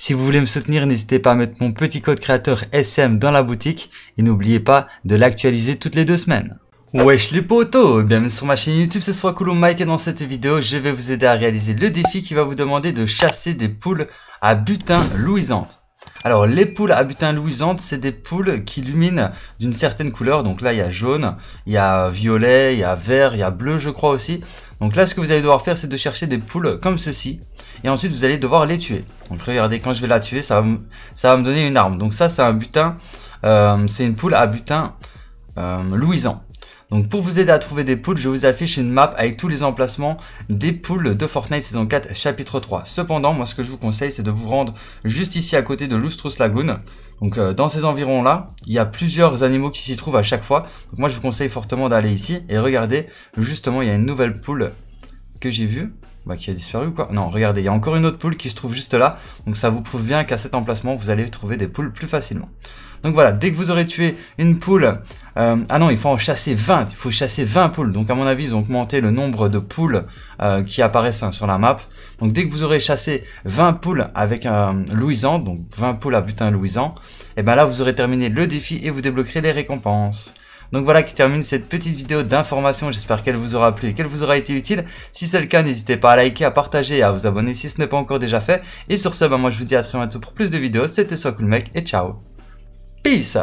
Si vous voulez me soutenir, n'hésitez pas à mettre mon petit code créateur SM dans la boutique et n'oubliez pas de l'actualiser toutes les deux semaines. Wesh les potos Bienvenue sur ma chaîne YouTube, ce soit Coulomb Mike et dans cette vidéo, je vais vous aider à réaliser le défi qui va vous demander de chasser des poules à butin louisante. Alors les poules à butin luisante, c'est des poules qui illuminent d'une certaine couleur. Donc là, il y a jaune, il y a violet, il y a vert, il y a bleu, je crois aussi. Donc là, ce que vous allez devoir faire, c'est de chercher des poules comme ceci. Et ensuite, vous allez devoir les tuer. Donc regardez, quand je vais la tuer, ça va me, ça va me donner une arme. Donc ça, c'est un butin, euh, c'est une poule à butin euh, luisant. Donc pour vous aider à trouver des poules, je vous affiche une map avec tous les emplacements des poules de Fortnite saison 4 chapitre 3. Cependant, moi ce que je vous conseille, c'est de vous rendre juste ici à côté de Lustrous Lagoon. Donc euh, dans ces environs là, il y a plusieurs animaux qui s'y trouvent à chaque fois. Donc moi je vous conseille fortement d'aller ici et regardez, justement il y a une nouvelle poule que j'ai vu, bah, qui a disparu ou quoi Non, regardez, il y a encore une autre poule qui se trouve juste là. Donc ça vous prouve bien qu'à cet emplacement, vous allez trouver des poules plus facilement. Donc voilà, dès que vous aurez tué une poule... Euh, ah non, il faut en chasser 20. Il faut chasser 20 poules. Donc à mon avis, ils ont augmenté le nombre de poules euh, qui apparaissent hein, sur la map. Donc dès que vous aurez chassé 20 poules avec un euh, louisant, louisan, donc 20 poules à butin louisan, et eh ben là, vous aurez terminé le défi et vous débloquerez les récompenses. Donc voilà qui termine cette petite vidéo d'information. J'espère qu'elle vous aura plu et qu'elle vous aura été utile. Si c'est le cas, n'hésitez pas à liker, à partager et à vous abonner si ce n'est pas encore déjà fait. Et sur ce, bah moi je vous dis à très bientôt pour plus de vidéos. C'était Soit Cool et ciao. Peace